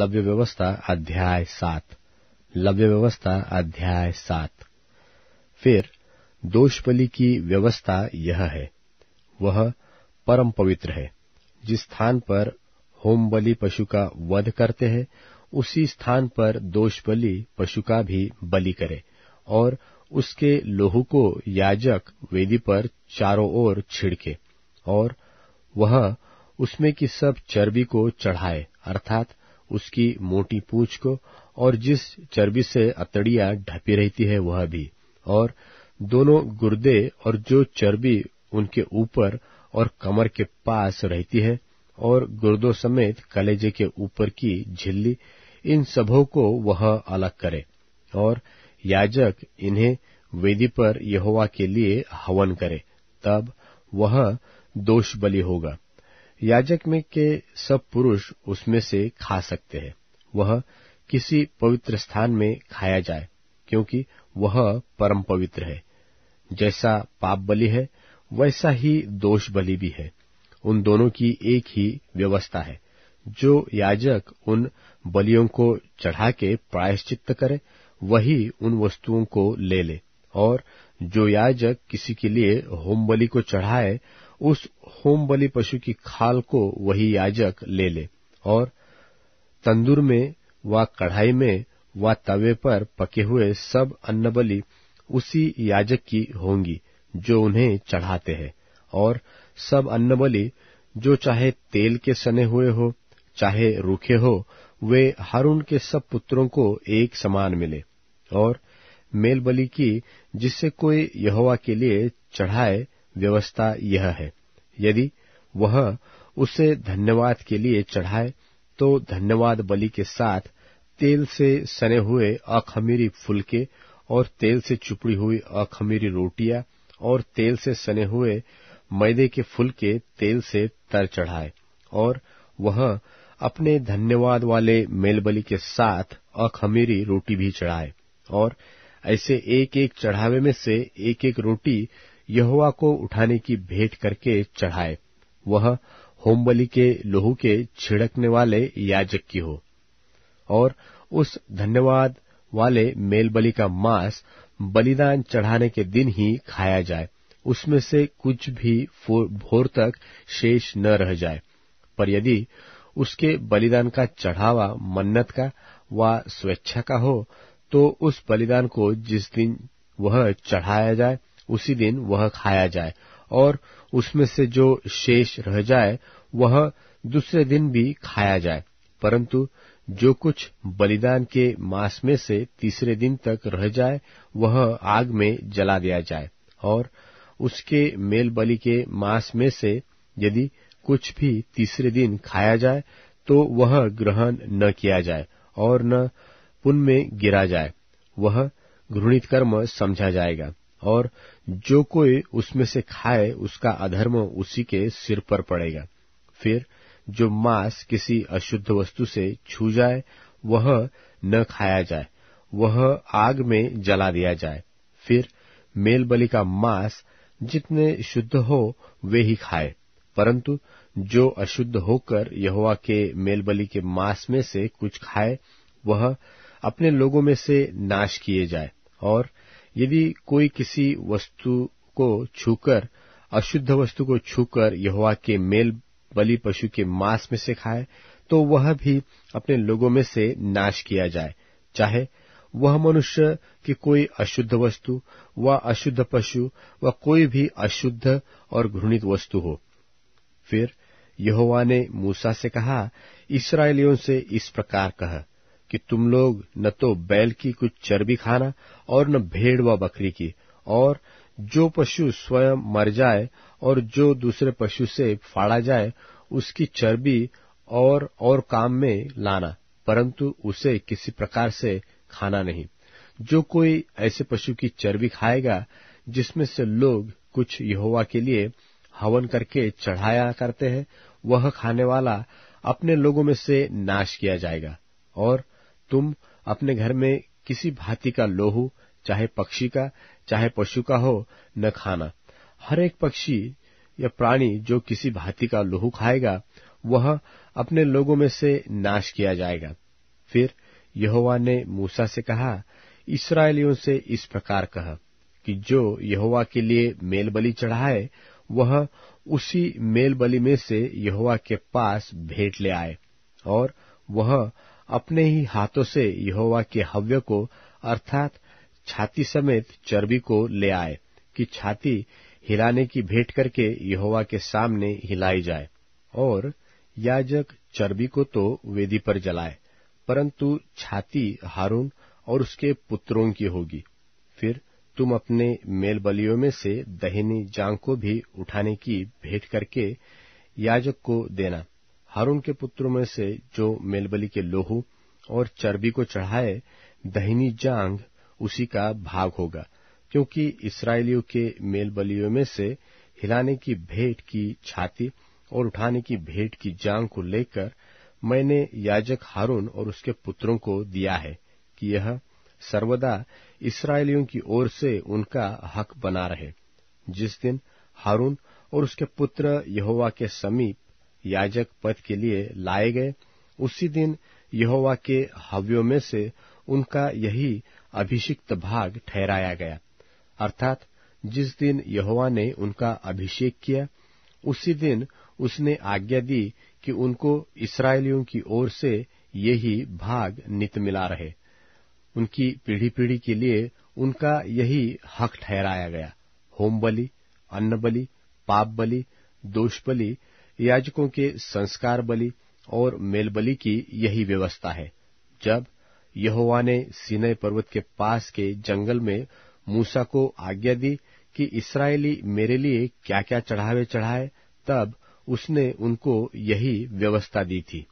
लव्य व्यवस्था अध्याय सात लव्य व्यवस्था अध्याय सात फिर दोष बलि की व्यवस्था यह है वह परम पवित्र है जिस स्थान पर होम बलि पशु का वध करते हैं उसी स्थान पर दोष बलि पशु का भी बलि करे और उसके लोहू को याजक वेदी पर चारों ओर छिड़के और वह उसमें की सब चर्बी को चढ़ाए अर्थात उसकी मोटी पूछ को और जिस चर्बी से अतड़िया ढपी रहती है वह भी और दोनों गुर्दे और जो चर्बी उनके ऊपर और कमर के पास रहती है और गुर्दों समेत कलेजे के ऊपर की झिल्ली इन सबों को वह अलग करे और याजक इन्हें वेदी पर यहोवा के लिए हवन करे तब वह दोष बलि होगा याजक में के सब पुरुष उसमें से खा सकते हैं वह किसी पवित्र स्थान में खाया जाए क्योंकि वह परम पवित्र है जैसा पाप बलि है वैसा ही दोष बलि भी है उन दोनों की एक ही व्यवस्था है जो याजक उन बलियों को चढ़ा के प्रायश्चित करे वही उन वस्तुओं को ले ले और जो याजक किसी के लिए होम बलि को चढ़ाए उस होमबली पशु की खाल को वही याजक ले ले और तंदूर में व कढ़ाई में व तवे पर पके हुए सब अन्नबली उसी याजक की होंगी जो उन्हें चढ़ाते हैं और सब अन्नबली जो चाहे तेल के सने हुए हो चाहे रूखे हो वे हारून के सब पुत्रों को एक समान मिले और मेलबली की जिससे कोई यहोवा के लिए चढ़ाए व्यवस्था यह है यदि वह उसे धन्यवाद के लिए चढ़ाए तो धन्यवाद बलि के साथ तेल से सने हुए अखमीरी फुलके और तेल से चुपड़ी हुई अखमीरी रोटियां और तेल से सने हुए मैदे के फुलके तेल से तर चढ़ाए और वह अपने धन्यवाद वाले मेलबली के साथ अखमीरी रोटी भी चढ़ाए और ऐसे एक एक चढ़ावे में से एक एक रोटी यहुआ को उठाने की भेंट करके चढ़ाए वह होमबली के लोहू के छिड़कने वाले याजक की हो और उस धन्यवाद वाले मेलबलि का मांस बलिदान चढ़ाने के दिन ही खाया जाए उसमें से कुछ भी भोर तक शेष न रह जाए पर यदि उसके बलिदान का चढ़ावा मन्नत का व स्वेच्छा का हो तो उस बलिदान को जिस दिन वह चढ़ाया जाए उसी दिन वह खाया जाए और उसमें से जो शेष रह जाए वह दूसरे दिन भी खाया जाए परंतु जो कुछ बलिदान के मांस में से तीसरे दिन तक रह जाए वह आग में जला दिया जाए और उसके मेल बलि के मांस में से यदि कुछ भी तीसरे दिन खाया जाए तो वह ग्रहण न किया जाए और न पुन में गिरा जाए वह घृणित कर्म समझा जाएगा और जो कोई उसमें से खाए उसका अधर्म उसी के सिर पर पड़ेगा फिर जो मांस किसी अशुद्ध वस्तु से छू जाए वह न खाया जाए वह आग में जला दिया जाए फिर मेल बलि का मांस जितने शुद्ध हो वे ही खाए परंतु जो अशुद्ध होकर यहोवा के मेलबली के मांस में से कुछ खाए वह अपने लोगों में से नाश किए जाए और यदि कोई किसी वस्तु को छूकर अशुद्ध वस्तु को छूकर यहोवा के मेल बलि पशु के मांस में से खाए तो वह भी अपने लोगों में से नाश किया जाए चाहे वह मनुष्य की कोई अशुद्ध वस्तु व अशुद्ध पशु व कोई भी अशुद्ध और घृणित वस्तु हो फिर यहोवा ने मूसा से कहा इसराइलियों से इस प्रकार कहा कि तुम लोग न तो बैल की कुछ चर्बी खाना और न भेड़ व बकरी की और जो पशु स्वयं मर जाए और जो दूसरे पशु से फाड़ा जाए उसकी चर्बी और और काम में लाना परंतु उसे किसी प्रकार से खाना नहीं जो कोई ऐसे पशु की चर्बी खाएगा जिसमें से लोग कुछ यहोवा के लिए हवन करके चढ़ाया करते हैं वह खाने वाला अपने लोगों में से नाश किया जाएगा और तुम अपने घर में किसी भांति का लोहू चाहे पक्षी का चाहे पशु का हो न खाना हर एक पक्षी या प्राणी जो किसी भांति का लोहू खाएगा वह अपने लोगों में से नाश किया जाएगा फिर यहोवा ने मूसा से कहा इसराइलियों से इस प्रकार कहा कि जो यहोवा के लिए मेलबलि चढ़ाए वह उसी मेलबलि में से यहोवा के पास भेंट ले आए और वह अपने ही हाथों से यहोवा के हव्य को अर्थात छाती समेत चर्बी को ले आए कि छाती हिलाने की भेंट करके यहोवा के सामने हिलाई जाए और याजक चर्बी को तो वेदी पर जलाए परंतु छाती हारून और उसके पुत्रों की होगी फिर तुम अपने मेल बलियों में से दहिनी जांग को भी उठाने की भेंट करके याजक को देना हारून के पुत्रों में से जो मेलबली के लोहू और चर्बी को चढ़ाए दहनी जांग उसी का भाग होगा क्योंकि इसराइलियों के मेलबलियों में से हिलाने की भेंट की छाती और उठाने की भेंट की जांग को लेकर मैंने याजक हारून और उसके पुत्रों को दिया है कि यह सर्वदा इसराइलियों की ओर से उनका हक बना रहे जिस दिन हारून और उसके पुत्र यहोवा के समीप याजक पद के लिए लाए गए उसी दिन यहोवा के हव्यों में से उनका यही अभिषिक्त भाग ठहराया गया अर्थात जिस दिन यहोवा ने उनका अभिषेक किया उसी दिन उसने आज्ञा दी कि उनको इसराइलियों की ओर से यही भाग नित मिला रहे उनकी पीढ़ी पीढ़ी के लिए उनका यही हक ठहराया गया होम बलि अन्न बलि पाप बलि दोष बलि याजकों के संस्कार बलि और मेलबली की यही व्यवस्था है जब यहोवा ने सीनै पर्वत के पास के जंगल में मूसा को आज्ञा दी कि इसराइली मेरे लिए क्या क्या चढ़ावे चढ़ाए तब उसने उनको यही व्यवस्था दी थी